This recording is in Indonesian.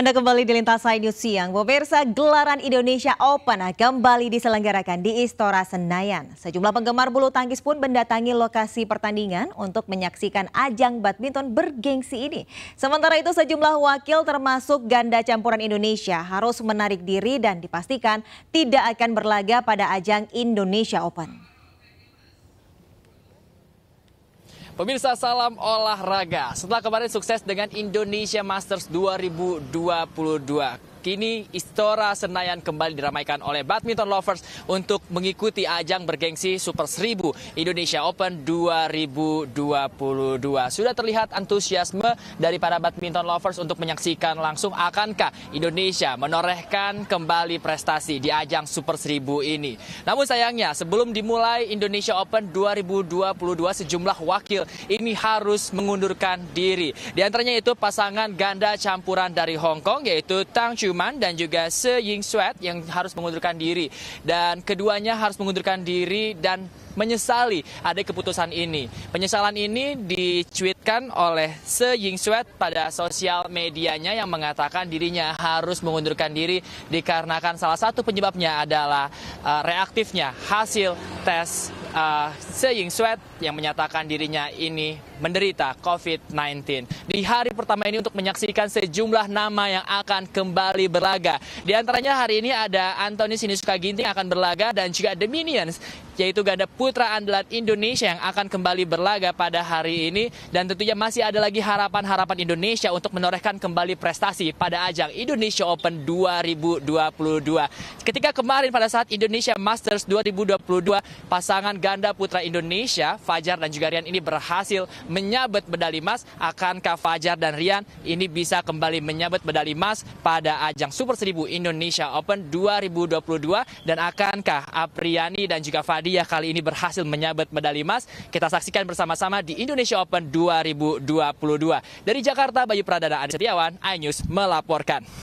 Anda kembali di Lintas News Siang. Pemirsa, gelaran Indonesia Open kembali diselenggarakan di Istora Senayan. Sejumlah penggemar bulu tangkis pun mendatangi lokasi pertandingan untuk menyaksikan ajang badminton bergengsi ini. Sementara itu sejumlah wakil termasuk ganda campuran Indonesia harus menarik diri dan dipastikan tidak akan berlaga pada ajang Indonesia Open. Pemirsa salam olahraga. Setelah kemarin sukses dengan Indonesia Masters 2022, Kini Istora Senayan kembali diramaikan oleh badminton lovers untuk mengikuti ajang bergengsi Super 1000 Indonesia Open 2022. Sudah terlihat antusiasme dari para badminton lovers untuk menyaksikan langsung akankah Indonesia menorehkan kembali prestasi di ajang Super 1000 ini. Namun sayangnya sebelum dimulai Indonesia Open 2022 sejumlah wakil ini harus mengundurkan diri. Di antaranya itu pasangan ganda campuran dari Hong Kong yaitu Tang Chu Schumann dan juga Se Ying Suet yang harus mengundurkan diri. Dan keduanya harus mengundurkan diri dan menyesali ada keputusan ini. Penyesalan ini dicuitkan oleh Se Ying Suet pada sosial medianya yang mengatakan dirinya harus mengundurkan diri dikarenakan salah satu penyebabnya adalah uh, reaktifnya hasil tes uh, ah, Seying Sweat yang menyatakan dirinya ini menderita COVID-19. Di hari pertama ini untuk menyaksikan sejumlah nama yang akan kembali berlaga. Di antaranya hari ini ada Anthony Sinisuka Ginting akan berlaga dan juga The Minions yaitu ganda putra andalan Indonesia yang akan kembali berlaga pada hari ini dan tentunya masih ada lagi harapan-harapan Indonesia untuk menorehkan kembali prestasi pada ajang Indonesia Open 2022. Ketika kemarin pada saat Indonesia Masters 2022 pasangan ganda putra Indonesia, Fajar dan juga Rian ini berhasil menyabet medali emas. Akankah Fajar dan Rian ini bisa kembali menyabet medali emas pada ajang Super 1000 Indonesia Open 2022 dan akankah Apriani dan juga Fadia kali ini berhasil menyabet medali emas? Kita saksikan bersama-sama di Indonesia Open 2022. Dari Jakarta, Bayu Pradana Adi Setiawan, iNews melaporkan.